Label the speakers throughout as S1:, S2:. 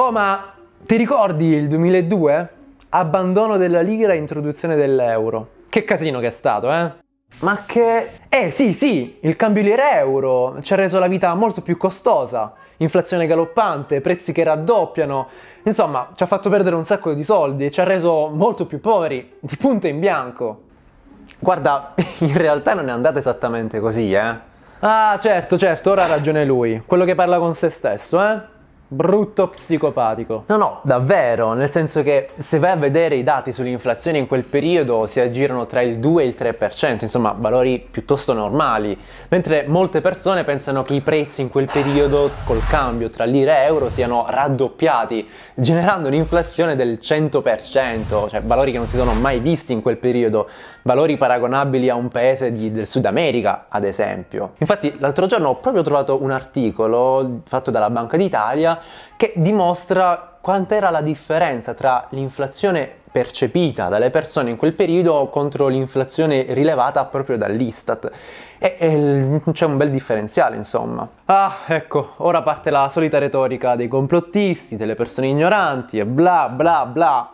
S1: Oh, ma ti ricordi il 2002? Abbandono della lira e introduzione dell'euro. Che casino che è stato, eh? Ma che... Eh sì, sì, il cambio lira-euro ci ha reso la vita molto più costosa. Inflazione galoppante, prezzi che raddoppiano. Insomma, ci ha fatto perdere un sacco di soldi e ci ha reso molto più poveri, di punto in bianco. Guarda, in realtà non è andata esattamente così, eh? Ah, certo, certo, ora ha ragione lui. Quello che parla con se stesso, eh? brutto psicopatico. No, no, davvero, nel senso che se vai a vedere i dati sull'inflazione in quel periodo si aggirano tra il 2 e il 3%, insomma valori piuttosto normali, mentre molte persone pensano che i prezzi in quel periodo col cambio tra lira e euro siano raddoppiati, generando un'inflazione del 100%, cioè valori che non si sono mai visti in quel periodo valori paragonabili a un paese di, del Sud America, ad esempio. Infatti l'altro giorno ho proprio trovato un articolo fatto dalla Banca d'Italia che dimostra quant'era la differenza tra l'inflazione percepita dalle persone in quel periodo contro l'inflazione rilevata proprio dall'Istat. E, e c'è un bel differenziale, insomma. Ah, ecco, ora parte la solita retorica dei complottisti, delle persone ignoranti e bla bla bla.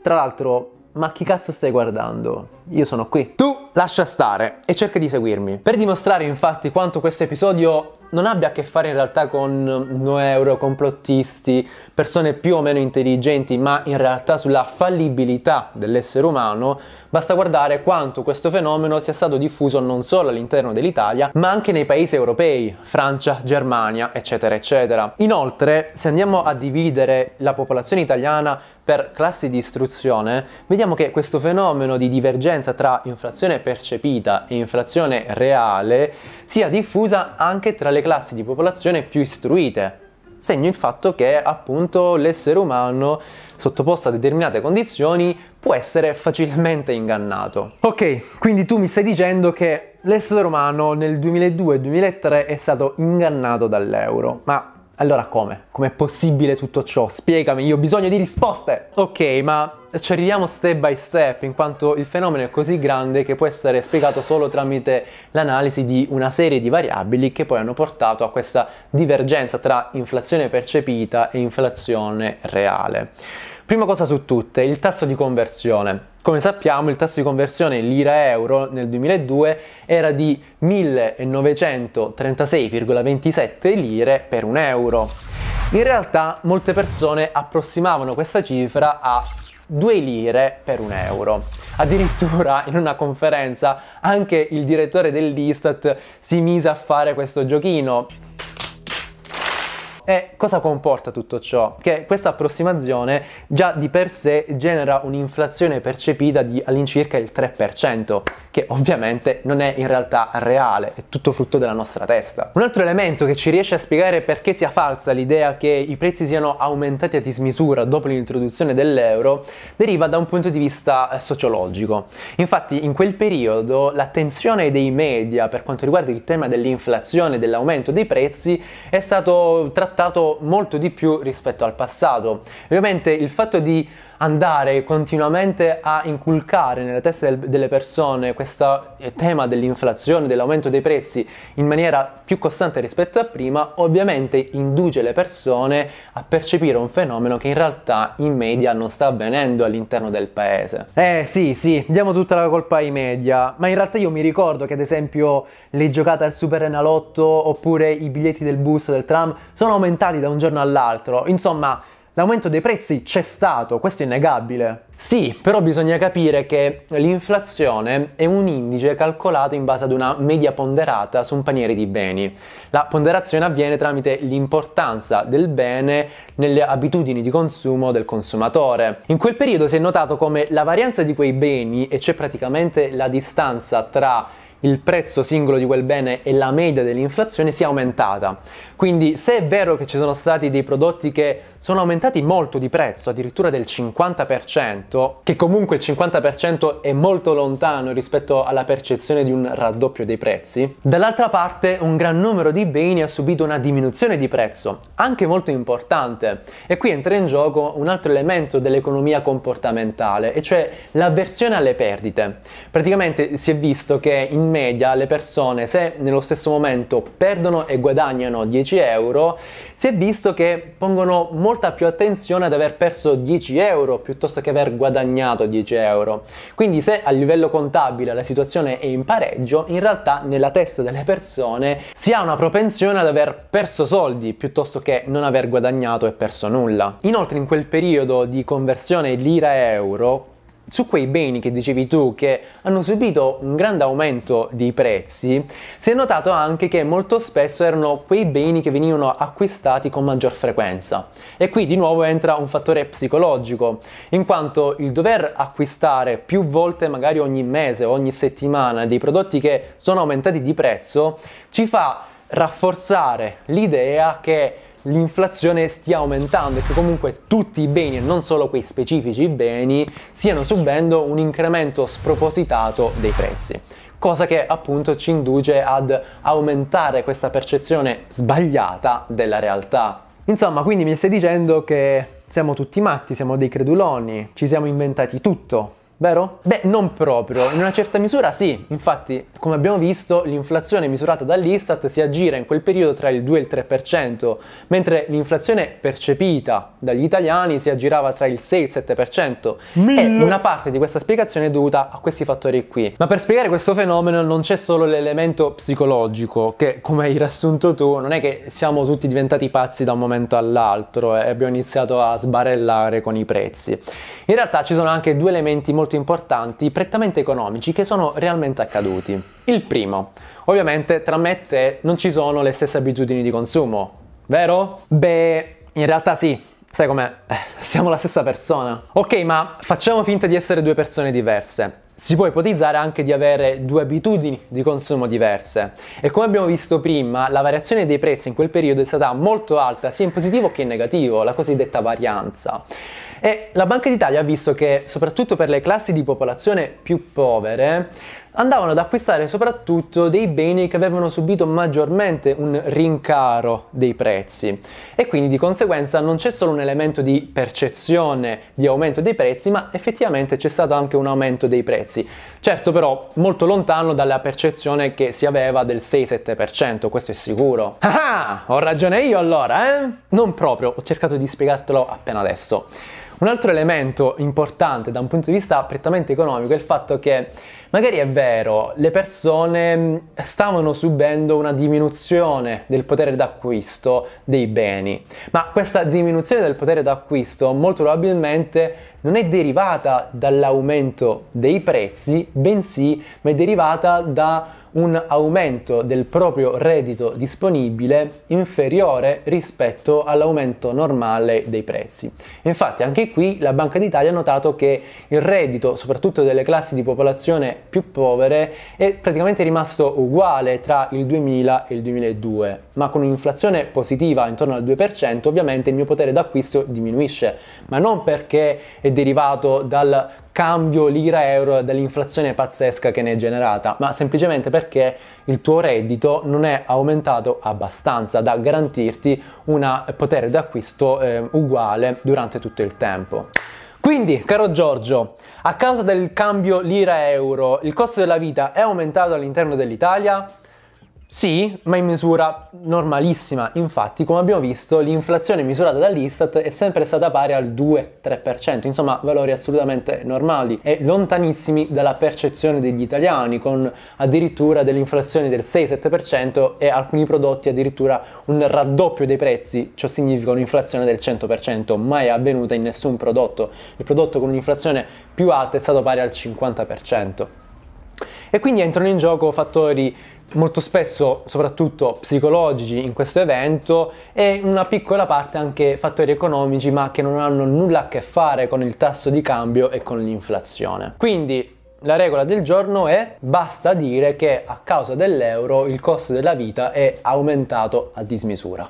S1: Tra l'altro ma chi cazzo stai guardando? Io sono qui. Tu lascia stare e cerca di seguirmi. Per dimostrare infatti quanto questo episodio non abbia a che fare in realtà con neuro, complottisti, persone più o meno intelligenti, ma in realtà sulla fallibilità dell'essere umano, basta guardare quanto questo fenomeno sia stato diffuso non solo all'interno dell'Italia, ma anche nei paesi europei, Francia, Germania, eccetera, eccetera. Inoltre, se andiamo a dividere la popolazione italiana per classi di istruzione, vediamo che questo fenomeno di divergenza tra inflazione percepita e inflazione reale sia diffusa anche tra le classi di popolazione più istruite. Segno il fatto che appunto l'essere umano sottoposto a determinate condizioni può essere facilmente ingannato. Ok, quindi tu mi stai dicendo che l'essere umano nel 2002-2003 è stato ingannato dall'euro, ma allora come? Com'è possibile tutto ciò? Spiegami, io ho bisogno di risposte! Ok, ma ci arriviamo step by step, in quanto il fenomeno è così grande che può essere spiegato solo tramite l'analisi di una serie di variabili che poi hanno portato a questa divergenza tra inflazione percepita e inflazione reale. Prima cosa su tutte, il tasso di conversione. Come sappiamo il tasso di conversione lira-euro nel 2002 era di 1936,27 lire per un euro. In realtà molte persone approssimavano questa cifra a 2 lire per un euro. Addirittura in una conferenza anche il direttore dell'Istat si mise a fare questo giochino. E cosa comporta tutto ciò? Che questa approssimazione già di per sé genera un'inflazione percepita di all'incirca il 3%, che ovviamente non è in realtà reale, è tutto frutto della nostra testa. Un altro elemento che ci riesce a spiegare perché sia falsa l'idea che i prezzi siano aumentati a dismisura dopo l'introduzione dell'euro deriva da un punto di vista eh, sociologico. Infatti in quel periodo l'attenzione dei media per quanto riguarda il tema dell'inflazione e dell'aumento dei prezzi è stato trattato adattato molto di più rispetto al passato. Ovviamente il fatto di andare continuamente a inculcare nella testa del, delle persone questo eh, tema dell'inflazione, dell'aumento dei prezzi in maniera più costante rispetto a prima, ovviamente induce le persone a percepire un fenomeno che in realtà in media non sta avvenendo all'interno del paese. Eh sì, sì, diamo tutta la colpa ai media, ma in realtà io mi ricordo che ad esempio le giocate al Super Enalotto oppure i biglietti del bus, del tram sono aumentati da un giorno all'altro. Insomma, L'aumento dei prezzi c'è stato, questo è innegabile. Sì, però bisogna capire che l'inflazione è un indice calcolato in base ad una media ponderata su un paniere di beni. La ponderazione avviene tramite l'importanza del bene nelle abitudini di consumo del consumatore. In quel periodo si è notato come la varianza di quei beni, e c'è cioè praticamente la distanza tra il prezzo singolo di quel bene e la media dell'inflazione sia aumentata. Quindi se è vero che ci sono stati dei prodotti che sono aumentati molto di prezzo, addirittura del 50%, che comunque il 50% è molto lontano rispetto alla percezione di un raddoppio dei prezzi, dall'altra parte un gran numero di beni ha subito una diminuzione di prezzo, anche molto importante. E qui entra in gioco un altro elemento dell'economia comportamentale, e cioè l'avversione alle perdite. Praticamente si è visto che in media le persone se nello stesso momento perdono e guadagnano 10 euro, si è visto che pongono molta più attenzione ad aver perso 10 euro piuttosto che aver guadagnato 10 euro. Quindi se a livello contabile la situazione è in pareggio, in realtà nella testa delle persone si ha una propensione ad aver perso soldi piuttosto che non aver guadagnato e perso nulla. Inoltre in quel periodo di conversione lira-euro su quei beni che dicevi tu che hanno subito un grande aumento di prezzi, si è notato anche che molto spesso erano quei beni che venivano acquistati con maggior frequenza. E qui di nuovo entra un fattore psicologico, in quanto il dover acquistare più volte magari ogni mese o ogni settimana dei prodotti che sono aumentati di prezzo ci fa rafforzare l'idea che l'inflazione stia aumentando e che comunque tutti i beni e non solo quei specifici beni stiano subendo un incremento spropositato dei prezzi cosa che appunto ci induce ad aumentare questa percezione sbagliata della realtà. Insomma, quindi mi stai dicendo che siamo tutti matti, siamo dei creduloni, ci siamo inventati tutto, vero? Beh, non proprio, in una certa misura sì, infatti come abbiamo visto l'inflazione misurata dall'Istat si aggira in quel periodo tra il 2 e il 3%, mentre l'inflazione percepita dagli italiani si aggirava tra il 6 e il 7% Mille. e una parte di questa spiegazione è dovuta a questi fattori qui. Ma per spiegare questo fenomeno non c'è solo l'elemento psicologico che come hai riassunto tu non è che siamo tutti diventati pazzi da un momento all'altro e abbiamo iniziato a sbarellare con i prezzi. In realtà ci sono anche due elementi molto molto importanti, prettamente economici, che sono realmente accaduti. Il primo, ovviamente tra me e te non ci sono le stesse abitudini di consumo, vero? Beh, in realtà sì, sai com'è? Eh, siamo la stessa persona. Ok, ma facciamo finta di essere due persone diverse. Si può ipotizzare anche di avere due abitudini di consumo diverse e come abbiamo visto prima la variazione dei prezzi in quel periodo è stata molto alta sia in positivo che in negativo, la cosiddetta varianza. E la Banca d'Italia ha visto che soprattutto per le classi di popolazione più povere andavano ad acquistare soprattutto dei beni che avevano subito maggiormente un rincaro dei prezzi e quindi di conseguenza non c'è solo un elemento di percezione di aumento dei prezzi ma effettivamente c'è stato anche un aumento dei prezzi certo però molto lontano dalla percezione che si aveva del 6-7% questo è sicuro ah, ah ho ragione io allora eh non proprio ho cercato di spiegartelo appena adesso un altro elemento importante da un punto di vista prettamente economico è il fatto che magari è vero, le persone mm, stavano subendo una diminuzione del potere d'acquisto dei beni, ma questa diminuzione del potere d'acquisto molto probabilmente non è derivata dall'aumento dei prezzi, bensì ma è derivata da un aumento del proprio reddito disponibile inferiore rispetto all'aumento normale dei prezzi. Infatti anche qui la Banca d'Italia ha notato che il reddito, soprattutto delle classi di popolazione più povere, è praticamente rimasto uguale tra il 2000 e il 2002, ma con un'inflazione positiva intorno al 2%, ovviamente il mio potere d'acquisto diminuisce, ma non perché è derivato dal cambio lira-euro dell'inflazione pazzesca che ne è generata, ma semplicemente perché il tuo reddito non è aumentato abbastanza da garantirti un potere d'acquisto eh, uguale durante tutto il tempo. Quindi, caro Giorgio, a causa del cambio lira-euro, il costo della vita è aumentato all'interno dell'Italia? Sì, ma in misura normalissima. Infatti, come abbiamo visto, l'inflazione misurata dall'Istat è sempre stata pari al 2-3%, insomma valori assolutamente normali e lontanissimi dalla percezione degli italiani, con addirittura dell'inflazione del 6-7% e alcuni prodotti addirittura un raddoppio dei prezzi, ciò significa un'inflazione del 100%, mai avvenuta in nessun prodotto. Il prodotto con un'inflazione più alta è stato pari al 50%. E quindi entrano in gioco fattori molto spesso soprattutto psicologici in questo evento e una piccola parte anche fattori economici ma che non hanno nulla a che fare con il tasso di cambio e con l'inflazione. Quindi la regola del giorno è basta dire che a causa dell'euro il costo della vita è aumentato a dismisura.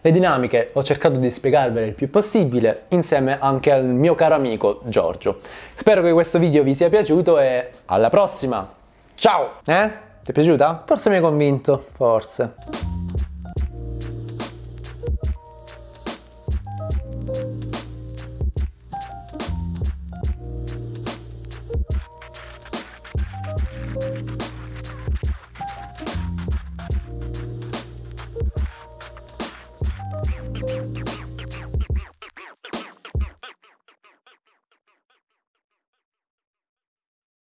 S1: Le dinamiche ho cercato di spiegarvele il più possibile insieme anche al mio caro amico Giorgio. Spero che questo video vi sia piaciuto e alla prossima! Ciao! Eh? Ti è piaciuta? Forse mi hai convinto, forse.